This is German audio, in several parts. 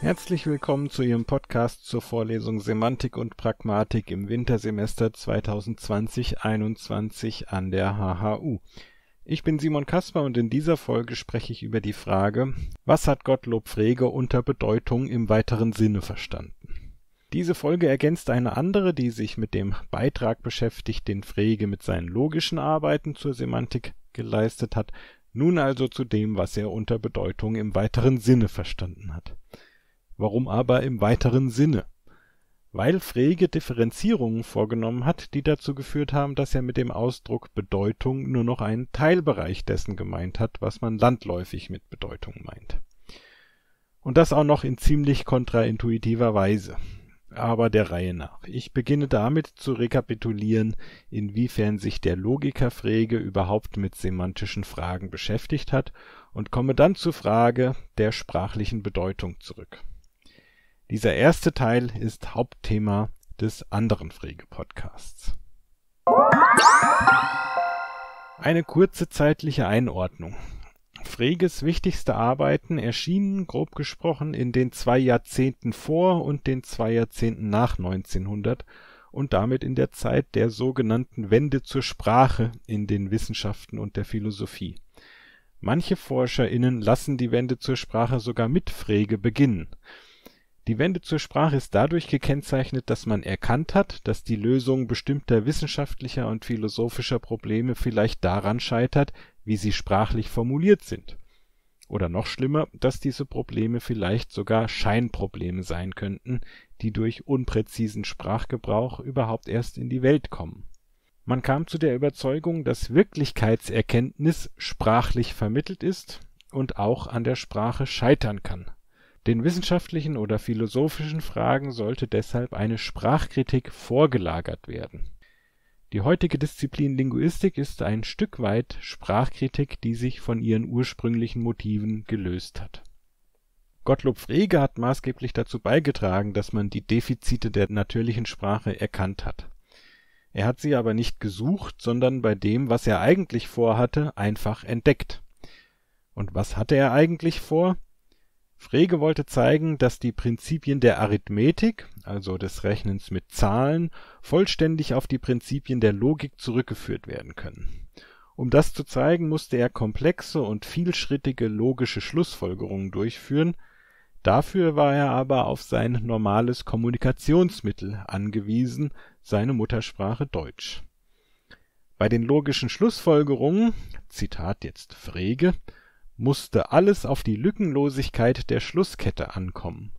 Herzlich willkommen zu Ihrem Podcast zur Vorlesung Semantik und Pragmatik im Wintersemester 2020-21 an der HHU. Ich bin Simon Kasper und in dieser Folge spreche ich über die Frage, was hat Gottlob Frege unter Bedeutung im weiteren Sinne verstanden? Diese Folge ergänzt eine andere, die sich mit dem Beitrag beschäftigt, den Frege mit seinen logischen Arbeiten zur Semantik geleistet hat, nun also zu dem, was er unter Bedeutung im weiteren Sinne verstanden hat. Warum aber im weiteren Sinne? Weil Frege Differenzierungen vorgenommen hat, die dazu geführt haben, dass er mit dem Ausdruck Bedeutung nur noch einen Teilbereich dessen gemeint hat, was man landläufig mit Bedeutung meint. Und das auch noch in ziemlich kontraintuitiver Weise aber der Reihe nach. Ich beginne damit zu rekapitulieren, inwiefern sich der Logiker Frege überhaupt mit semantischen Fragen beschäftigt hat und komme dann zur Frage der sprachlichen Bedeutung zurück. Dieser erste Teil ist Hauptthema des anderen Frege-Podcasts. Eine kurze zeitliche Einordnung. Freges wichtigste Arbeiten erschienen, grob gesprochen, in den zwei Jahrzehnten vor und den zwei Jahrzehnten nach 1900 und damit in der Zeit der sogenannten Wende zur Sprache in den Wissenschaften und der Philosophie. Manche ForscherInnen lassen die Wende zur Sprache sogar mit Frege beginnen. Die Wende zur Sprache ist dadurch gekennzeichnet, dass man erkannt hat, dass die Lösung bestimmter wissenschaftlicher und philosophischer Probleme vielleicht daran scheitert wie sie sprachlich formuliert sind. Oder noch schlimmer, dass diese Probleme vielleicht sogar Scheinprobleme sein könnten, die durch unpräzisen Sprachgebrauch überhaupt erst in die Welt kommen. Man kam zu der Überzeugung, dass Wirklichkeitserkenntnis sprachlich vermittelt ist und auch an der Sprache scheitern kann. Den wissenschaftlichen oder philosophischen Fragen sollte deshalb eine Sprachkritik vorgelagert werden die heutige Disziplin Linguistik ist ein Stück weit Sprachkritik, die sich von ihren ursprünglichen Motiven gelöst hat. Gottlob Frege hat maßgeblich dazu beigetragen, dass man die Defizite der natürlichen Sprache erkannt hat. Er hat sie aber nicht gesucht, sondern bei dem, was er eigentlich vorhatte, einfach entdeckt. Und was hatte er eigentlich vor Frege wollte zeigen, dass die Prinzipien der Arithmetik, also des Rechnens mit Zahlen, vollständig auf die Prinzipien der Logik zurückgeführt werden können. Um das zu zeigen, musste er komplexe und vielschrittige logische Schlussfolgerungen durchführen, dafür war er aber auf sein normales Kommunikationsmittel angewiesen, seine Muttersprache Deutsch. Bei den logischen Schlussfolgerungen (Zitat jetzt Frege musste alles auf die Lückenlosigkeit der Schlusskette ankommen.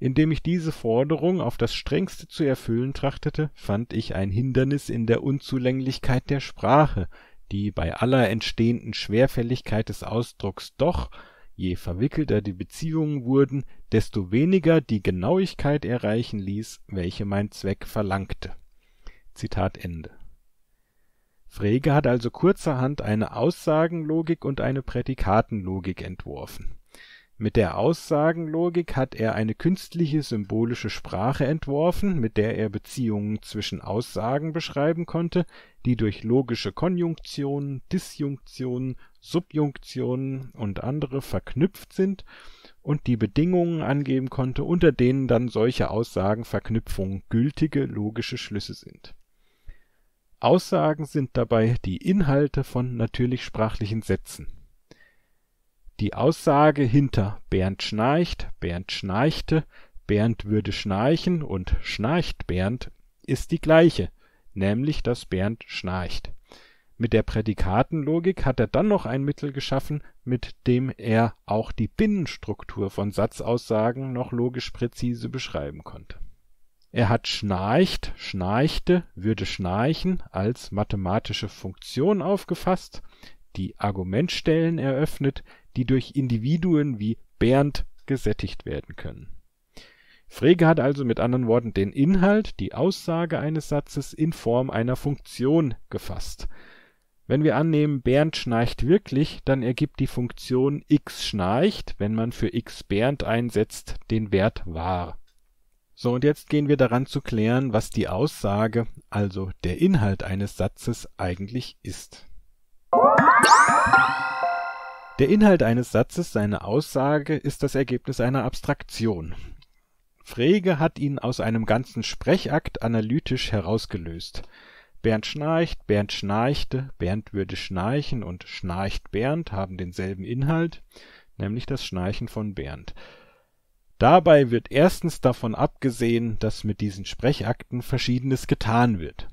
Indem ich diese Forderung auf das Strengste zu erfüllen trachtete, fand ich ein Hindernis in der Unzulänglichkeit der Sprache, die bei aller entstehenden Schwerfälligkeit des Ausdrucks doch, je verwickelter die Beziehungen wurden, desto weniger die Genauigkeit erreichen ließ, welche mein Zweck verlangte. “Zitat Ende Frege hat also kurzerhand eine Aussagenlogik und eine Prädikatenlogik entworfen. Mit der Aussagenlogik hat er eine künstliche symbolische Sprache entworfen, mit der er Beziehungen zwischen Aussagen beschreiben konnte, die durch logische Konjunktionen, Disjunktionen, Subjunktionen und andere verknüpft sind und die Bedingungen angeben konnte, unter denen dann solche Aussagenverknüpfungen gültige logische Schlüsse sind Aussagen sind dabei die Inhalte von natürlichsprachlichen Sätzen. Die Aussage hinter „ Bernd schnarcht “,„ Bernd schnarchte “,„ Bernd würde schnarchen “und „ Schnarcht Bernd “ist die gleiche, nämlich dass Bernd schnarcht. Mit der Prädikatenlogik hat er dann noch ein Mittel geschaffen, mit dem er auch die Binnenstruktur von Satzaussagen noch logisch präzise beschreiben konnte er hat schnarcht, schnarchte, würde schnarchen als mathematische Funktion aufgefasst, die Argumentstellen eröffnet, die durch Individuen wie Bernd gesättigt werden können. Frege hat also mit anderen Worten den Inhalt, die Aussage eines Satzes in Form einer Funktion gefasst. Wenn wir annehmen, Bernd schnarcht wirklich, dann ergibt die Funktion x schnarcht, wenn man für x Bernd einsetzt, den Wert wahr so, und jetzt gehen wir daran zu klären, was die Aussage, also der Inhalt eines Satzes eigentlich ist. Der Inhalt eines Satzes, seine Aussage, ist das Ergebnis einer Abstraktion. Frege hat ihn aus einem ganzen Sprechakt analytisch herausgelöst. Bernd schnarcht, Bernd schnarchte, Bernd würde schnarchen und schnarcht Bernd haben denselben Inhalt, nämlich das Schnarchen von Bernd. Dabei wird erstens davon abgesehen, dass mit diesen Sprechakten Verschiedenes getan wird.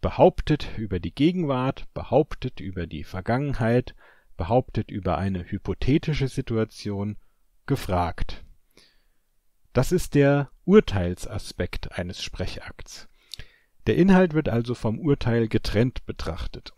Behauptet über die Gegenwart, behauptet über die Vergangenheit, behauptet über eine hypothetische Situation, gefragt. Das ist der Urteilsaspekt eines Sprechakts. Der Inhalt wird also vom Urteil getrennt betrachtet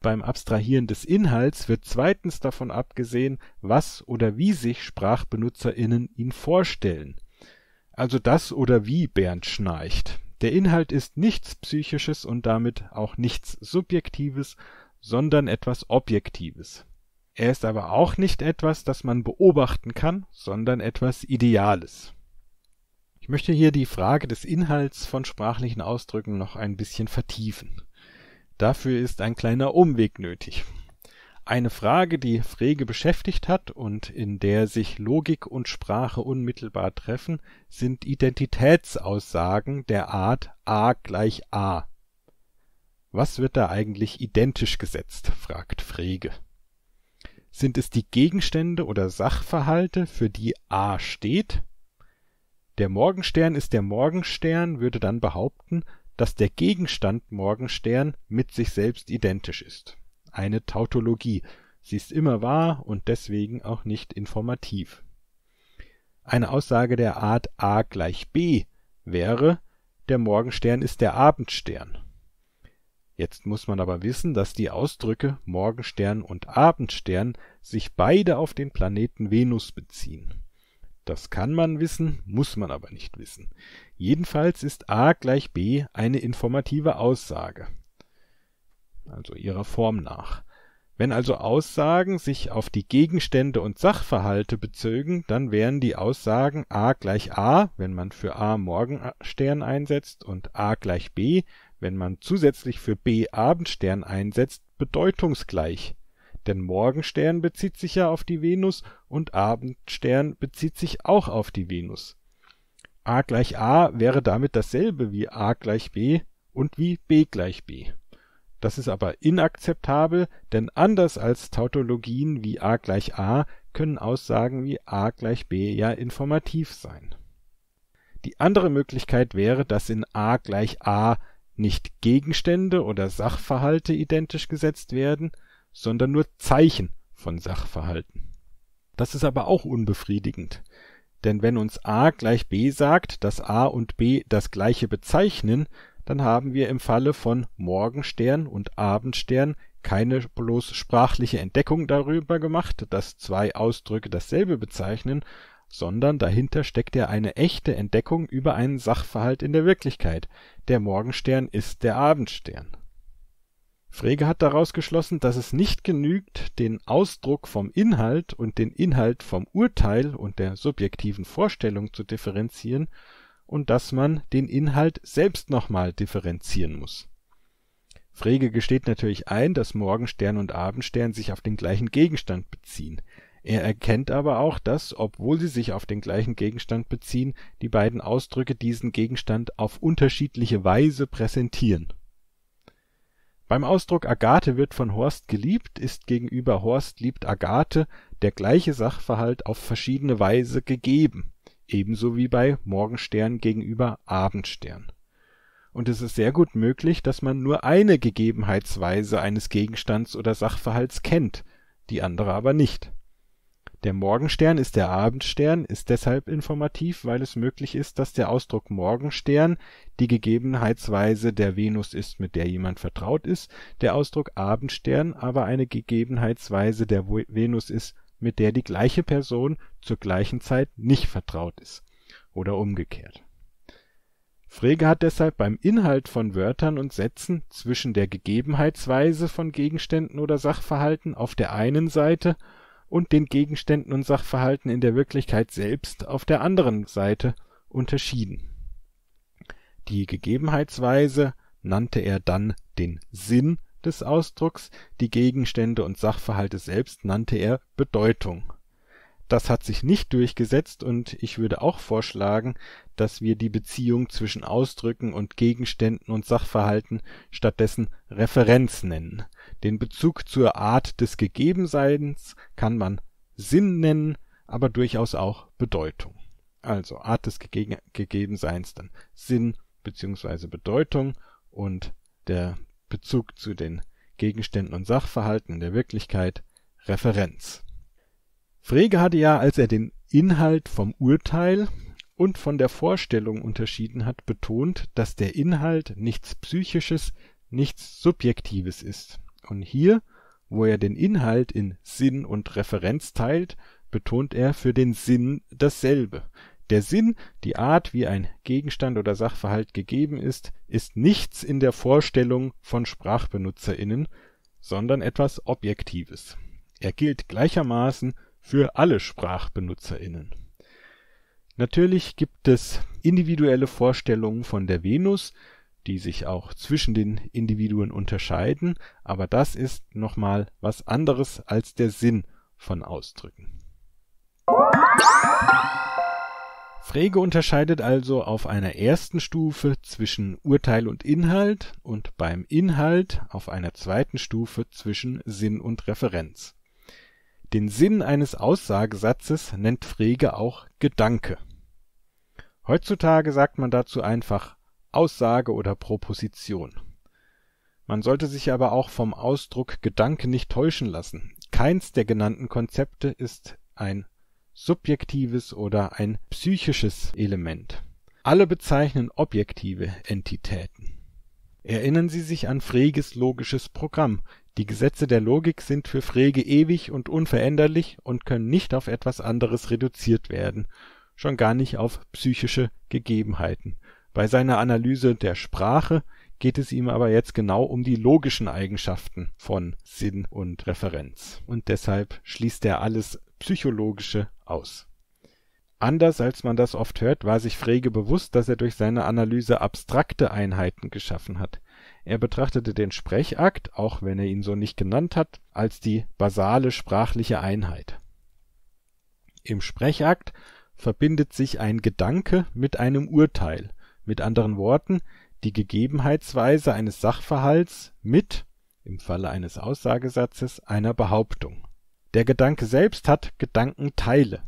beim Abstrahieren des Inhalts wird zweitens davon abgesehen, was oder wie sich SprachbenutzerInnen ihn vorstellen. Also das oder wie Bernd schnarcht. Der Inhalt ist nichts Psychisches und damit auch nichts Subjektives, sondern etwas Objektives. Er ist aber auch nicht etwas, das man beobachten kann, sondern etwas Ideales. Ich möchte hier die Frage des Inhalts von sprachlichen Ausdrücken noch ein bisschen vertiefen Dafür ist ein kleiner Umweg nötig. Eine Frage, die Frege beschäftigt hat und in der sich Logik und Sprache unmittelbar treffen, sind Identitätsaussagen der Art a gleich a. Was wird da eigentlich identisch gesetzt? fragt Frege. Sind es die Gegenstände oder Sachverhalte, für die a steht? Der Morgenstern ist der Morgenstern würde dann behaupten, dass der Gegenstand Morgenstern mit sich selbst identisch ist. Eine Tautologie. Sie ist immer wahr und deswegen auch nicht informativ. Eine Aussage der Art A gleich B wäre, der Morgenstern ist der Abendstern. Jetzt muss man aber wissen, dass die Ausdrücke Morgenstern und Abendstern sich beide auf den Planeten Venus beziehen das kann man wissen, muss man aber nicht wissen. Jedenfalls ist a gleich b eine informative Aussage, also ihrer Form nach. Wenn also Aussagen sich auf die Gegenstände und Sachverhalte bezögen, dann wären die Aussagen a gleich a, wenn man für a Morgenstern einsetzt, und a gleich b, wenn man zusätzlich für b Abendstern einsetzt, bedeutungsgleich denn Morgenstern bezieht sich ja auf die Venus und Abendstern bezieht sich auch auf die Venus. a gleich a wäre damit dasselbe wie a gleich b und wie b gleich b. Das ist aber inakzeptabel, denn anders als Tautologien wie a gleich a können Aussagen wie a gleich b ja informativ sein. Die andere Möglichkeit wäre, dass in a gleich a nicht Gegenstände oder Sachverhalte identisch gesetzt werden sondern nur Zeichen von Sachverhalten. Das ist aber auch unbefriedigend, denn wenn uns a gleich b sagt, dass a und b das gleiche bezeichnen, dann haben wir im Falle von Morgenstern und Abendstern keine bloß sprachliche Entdeckung darüber gemacht, dass zwei Ausdrücke dasselbe bezeichnen, sondern dahinter steckt ja eine echte Entdeckung über einen Sachverhalt in der Wirklichkeit. Der Morgenstern ist der Abendstern Frege hat daraus geschlossen, dass es nicht genügt, den Ausdruck vom Inhalt und den Inhalt vom Urteil und der subjektiven Vorstellung zu differenzieren und dass man den Inhalt selbst nochmal differenzieren muss. Frege gesteht natürlich ein, dass Morgenstern und Abendstern sich auf den gleichen Gegenstand beziehen. Er erkennt aber auch, dass, obwohl sie sich auf den gleichen Gegenstand beziehen, die beiden Ausdrücke diesen Gegenstand auf unterschiedliche Weise präsentieren beim Ausdruck Agathe wird von Horst geliebt ist gegenüber Horst liebt Agathe der gleiche Sachverhalt auf verschiedene Weise gegeben, ebenso wie bei Morgenstern gegenüber Abendstern. Und es ist sehr gut möglich, dass man nur eine Gegebenheitsweise eines Gegenstands oder Sachverhalts kennt, die andere aber nicht der Morgenstern ist der Abendstern ist deshalb informativ, weil es möglich ist, dass der Ausdruck Morgenstern die Gegebenheitsweise der Venus ist, mit der jemand vertraut ist, der Ausdruck Abendstern aber eine Gegebenheitsweise der Venus ist, mit der die gleiche Person zur gleichen Zeit nicht vertraut ist (oder umgekehrt). Frege hat deshalb beim Inhalt von Wörtern und Sätzen zwischen der Gegebenheitsweise von Gegenständen oder Sachverhalten auf der einen Seite und den Gegenständen und Sachverhalten in der Wirklichkeit selbst auf der anderen Seite unterschieden. Die Gegebenheitsweise nannte er dann den Sinn des Ausdrucks, die Gegenstände und Sachverhalte selbst nannte er Bedeutung das hat sich nicht durchgesetzt und ich würde auch vorschlagen, dass wir die Beziehung zwischen Ausdrücken und Gegenständen und Sachverhalten stattdessen Referenz nennen. Den Bezug zur Art des Gegebenseins kann man Sinn nennen, aber durchaus auch Bedeutung. Also Art des Gegegen Gegebenseins dann Sinn bzw. Bedeutung und der Bezug zu den Gegenständen und Sachverhalten in der Wirklichkeit Referenz. Frege hatte ja, als er den Inhalt vom Urteil und von der Vorstellung unterschieden hat, betont, dass der Inhalt nichts Psychisches, nichts Subjektives ist. Und hier, wo er den Inhalt in Sinn und Referenz teilt, betont er für den Sinn dasselbe. Der Sinn, die Art, wie ein Gegenstand oder Sachverhalt gegeben ist, ist nichts in der Vorstellung von SprachbenutzerInnen, sondern etwas Objektives. Er gilt gleichermaßen für alle SprachbenutzerInnen. Natürlich gibt es individuelle Vorstellungen von der Venus, die sich auch zwischen den Individuen unterscheiden, aber das ist nochmal was anderes als der Sinn von Ausdrücken. Frege unterscheidet also auf einer ersten Stufe zwischen Urteil und Inhalt und beim Inhalt auf einer zweiten Stufe zwischen Sinn und Referenz den Sinn eines Aussagesatzes nennt Frege auch Gedanke. Heutzutage sagt man dazu einfach Aussage oder Proposition. Man sollte sich aber auch vom Ausdruck Gedanke nicht täuschen lassen. Keins der genannten Konzepte ist ein subjektives oder ein psychisches Element. Alle bezeichnen objektive Entitäten. Erinnern Sie sich an Freges logisches Programm die Gesetze der Logik sind für Frege ewig und unveränderlich und können nicht auf etwas anderes reduziert werden, schon gar nicht auf psychische Gegebenheiten. Bei seiner Analyse der Sprache geht es ihm aber jetzt genau um die logischen Eigenschaften von Sinn und Referenz. Und deshalb schließt er alles Psychologische aus. Anders als man das oft hört, war sich Frege bewusst, dass er durch seine Analyse abstrakte Einheiten geschaffen hat er betrachtete den Sprechakt, auch wenn er ihn so nicht genannt hat, als die basale sprachliche Einheit. Im Sprechakt verbindet sich ein Gedanke mit einem Urteil, mit anderen Worten die Gegebenheitsweise eines Sachverhalts mit (im Falle eines Aussagesatzes) einer Behauptung. Der Gedanke selbst hat Gedankenteile.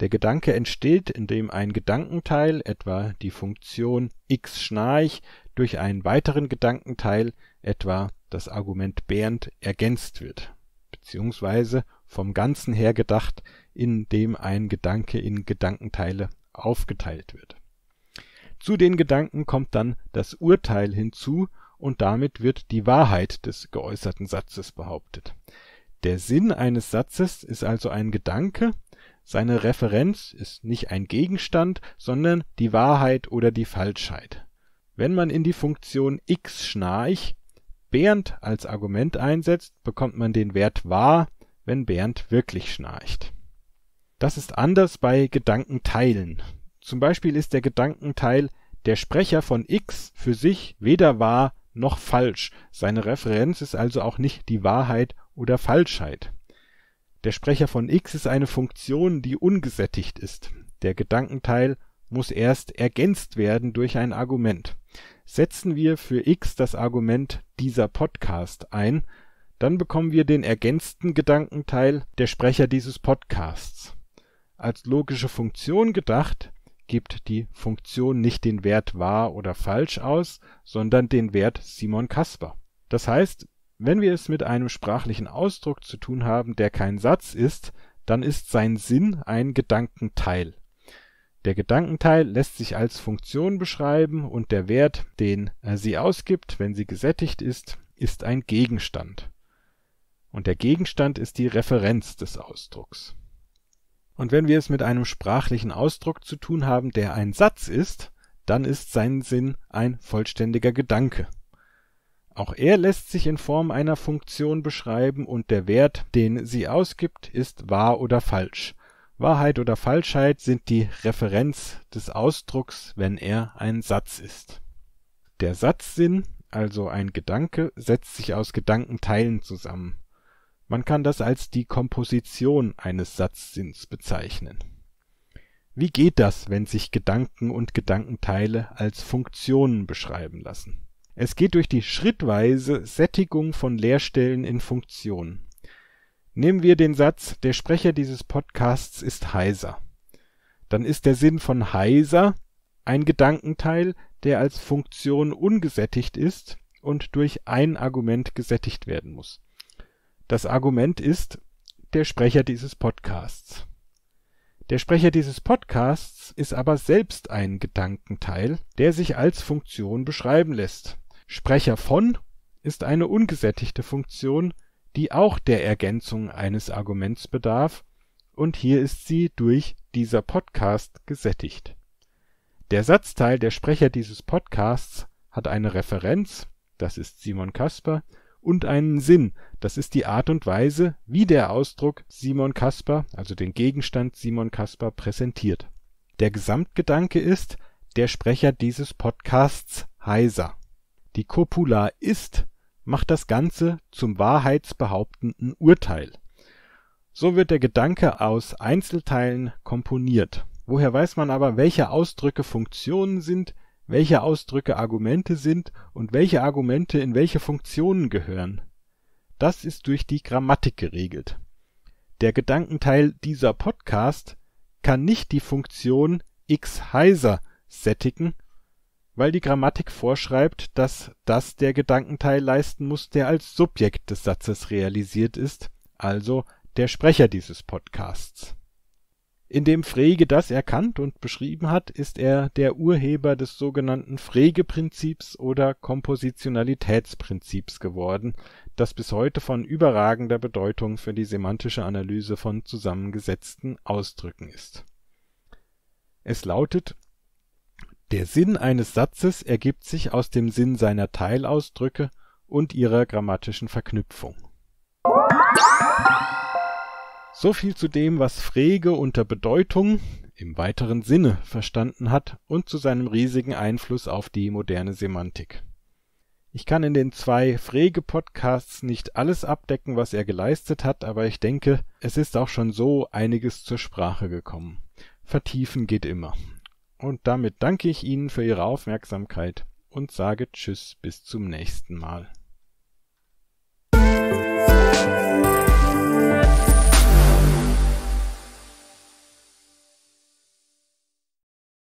Der Gedanke entsteht, indem ein Gedankenteil, etwa die Funktion x schnarch, durch einen weiteren Gedankenteil, etwa das Argument Bernd, ergänzt wird (beziehungsweise vom Ganzen her gedacht, indem ein Gedanke in Gedankenteile aufgeteilt wird). Zu den Gedanken kommt dann das Urteil hinzu und damit wird die Wahrheit des geäußerten Satzes behauptet. Der Sinn eines Satzes ist also ein Gedanke, seine Referenz ist nicht ein Gegenstand, sondern die Wahrheit oder die Falschheit wenn man in die Funktion x x_schnarch Bernd als Argument einsetzt, bekommt man den Wert wahr, wenn Bernd wirklich schnarcht. Das ist anders bei Gedankenteilen. Zum Beispiel ist der Gedankenteil der Sprecher von x für sich weder wahr noch falsch, seine Referenz ist also auch nicht die Wahrheit oder Falschheit. Der Sprecher von x ist eine Funktion, die ungesättigt ist. Der Gedankenteil muss erst ergänzt werden durch ein Argument. Setzen wir für x das Argument dieser Podcast ein, dann bekommen wir den ergänzten Gedankenteil der Sprecher dieses Podcasts. Als logische Funktion gedacht, gibt die Funktion nicht den Wert wahr oder falsch aus, sondern den Wert Simon Kasper. Das heißt, wenn wir es mit einem sprachlichen Ausdruck zu tun haben, der kein Satz ist, dann ist sein Sinn ein Gedankenteil der Gedankenteil lässt sich als Funktion beschreiben und der Wert, den äh, sie ausgibt, wenn sie gesättigt ist, ist ein Gegenstand. Und der Gegenstand ist die Referenz des Ausdrucks. Und wenn wir es mit einem sprachlichen Ausdruck zu tun haben, der ein Satz ist, dann ist sein Sinn ein vollständiger Gedanke. Auch er lässt sich in Form einer Funktion beschreiben und der Wert, den sie ausgibt, ist wahr oder falsch Wahrheit oder Falschheit sind die Referenz des Ausdrucks, wenn er ein Satz ist. Der Satzsinn, also ein Gedanke, setzt sich aus Gedankenteilen zusammen. Man kann das als die Komposition eines Satzsinns bezeichnen. Wie geht das, wenn sich Gedanken und Gedankenteile als Funktionen beschreiben lassen? Es geht durch die schrittweise Sättigung von Leerstellen in Funktionen Nehmen wir den Satz, der Sprecher dieses Podcasts ist heiser. Dann ist der Sinn von heiser ein Gedankenteil, der als Funktion ungesättigt ist und durch ein Argument gesättigt werden muss. Das Argument ist der Sprecher dieses Podcasts. Der Sprecher dieses Podcasts ist aber selbst ein Gedankenteil, der sich als Funktion beschreiben lässt. Sprecher von ist eine ungesättigte Funktion, die auch der Ergänzung eines Arguments bedarf, und hier ist sie durch Dieser Podcast gesättigt. Der Satzteil Der Sprecher dieses Podcasts hat eine Referenz (das ist Simon Kasper) und einen Sinn (das ist die Art und Weise, wie der Ausdruck Simon Kasper also (den Gegenstand Simon Kasper) präsentiert). Der Gesamtgedanke ist Der Sprecher dieses Podcasts heiser. Die Copula ist macht das Ganze zum wahrheitsbehauptenden Urteil. So wird der Gedanke aus Einzelteilen komponiert. Woher weiß man aber, welche Ausdrücke Funktionen sind, welche Ausdrücke Argumente sind und welche Argumente in welche Funktionen gehören? Das ist durch die Grammatik geregelt. Der Gedankenteil dieser Podcast kann nicht die Funktion x heiser sättigen weil die Grammatik vorschreibt, dass das der Gedankenteil leisten muss, der als Subjekt des Satzes realisiert ist, also der Sprecher dieses Podcasts. Indem Frege das erkannt und beschrieben hat, ist er der Urheber des sogenannten Frege-Prinzips oder Kompositionalitätsprinzips geworden, das bis heute von überragender Bedeutung für die semantische Analyse von zusammengesetzten Ausdrücken ist. Es lautet der Sinn eines Satzes ergibt sich aus dem Sinn seiner Teilausdrücke und ihrer grammatischen Verknüpfung. So viel zu dem, was Frege unter Bedeutung (im weiteren Sinne) verstanden hat und zu seinem riesigen Einfluss auf die moderne Semantik. Ich kann in den zwei Frege-Podcasts nicht alles abdecken, was er geleistet hat, aber ich denke, es ist auch schon so einiges zur Sprache gekommen. Vertiefen geht immer und damit danke ich Ihnen für Ihre Aufmerksamkeit und sage Tschüss bis zum nächsten Mal.